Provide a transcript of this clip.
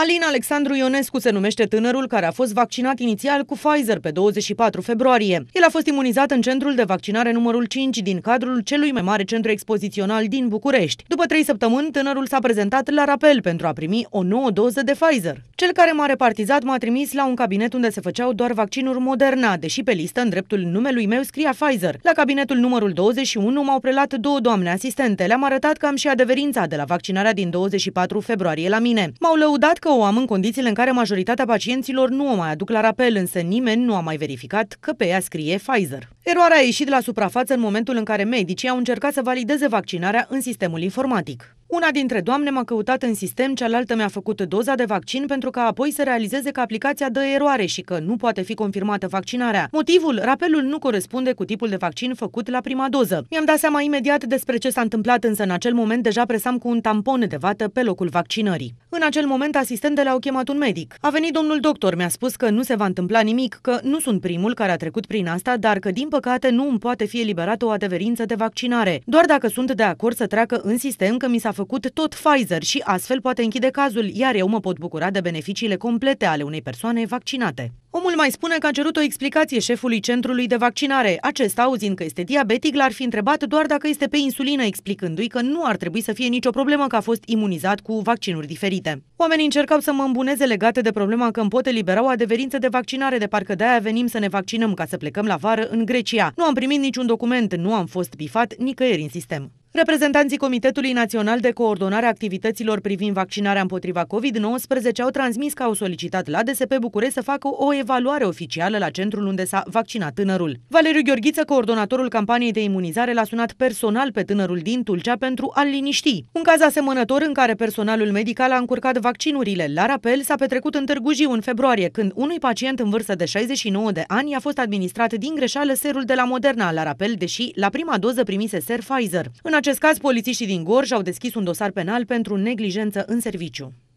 Alin Alexandru Ionescu se numește tânărul care a fost vaccinat inițial cu Pfizer pe 24 februarie. El a fost imunizat în centrul de vaccinare numărul 5 din cadrul celui mai mare centru expozițional din București. După trei săptămâni, tânărul s-a prezentat la rapel pentru a primi o nouă doză de Pfizer. Cel care m-a repartizat m-a trimis la un cabinet unde se făceau doar vaccinuri Moderna, deși pe listă în dreptul numelui meu scria Pfizer. La cabinetul numărul 21 m-au prelat două doamne asistente. Le-am arătat că am și adeverința de la vaccinarea din 24 februarie la mine. M-au lăudat că că o am în condițiile în care majoritatea pacienților nu o mai aduc la rapel, însă nimeni nu a mai verificat că pe ea scrie Pfizer. Eroarea a ieșit la suprafață în momentul în care medicii au încercat să valideze vaccinarea în sistemul informatic. Una dintre doamne m-a căutat în sistem, cealaltă mi-a făcut doza de vaccin pentru ca apoi să realizeze că aplicația dă eroare și că nu poate fi confirmată vaccinarea. Motivul, rapelul nu corespunde cu tipul de vaccin făcut la prima doză. Mi-am dat seama imediat despre ce s-a întâmplat, însă în acel moment deja presam cu un tampon de vată pe locul vaccinării. În acel moment, asistentele au chemat un medic. A venit domnul doctor, mi-a spus că nu se va întâmpla nimic, că nu sunt primul care a trecut prin asta, dar că din păcate nu îmi poate fi eliberată o adeverință de vaccinare. Doar dacă sunt de acord să treacă în sistem că mi s-a făcut tot Pfizer și astfel poate închide cazul, iar eu mă pot bucura de beneficiile complete ale unei persoane vaccinate. Omul mai spune că a cerut o explicație șefului centrului de vaccinare. Acesta, auzind că este diabetic, l-ar fi întrebat doar dacă este pe insulină, explicându-i că nu ar trebui să fie nicio problemă că a fost imunizat cu vaccinuri diferite. Oamenii încercau să mă îmbuneze legate de problema că îmi pot elibera o adeverință de vaccinare, de parcă de-aia venim să ne vaccinăm ca să plecăm la vară în Grecia. Nu am primit niciun document, nu am fost bifat nicăieri în sistem. Reprezentanții Comitetului Național de Coordonare a Activităților privind vaccinarea împotriva COVID-19 au transmis că au solicitat la DSP București să facă o evaluare oficială la centrul unde s-a vaccinat tânărul. Valeriu Gheorghiță, coordonatorul campaniei de imunizare, l-a sunat personal pe tânărul din Tulcea pentru a-l liniști. Un caz asemănător în care personalul medical a încurcat vaccinurile la rapel s-a petrecut în Târgu Jiu în februarie, când unui pacient în vârstă de 69 de ani a fost administrat din greșeală serul de la Moderna la rapel, deși la prima doză primise ser Pfizer. În acest caz, polițiștii din Gorj au deschis un dosar penal pentru neglijență în serviciu.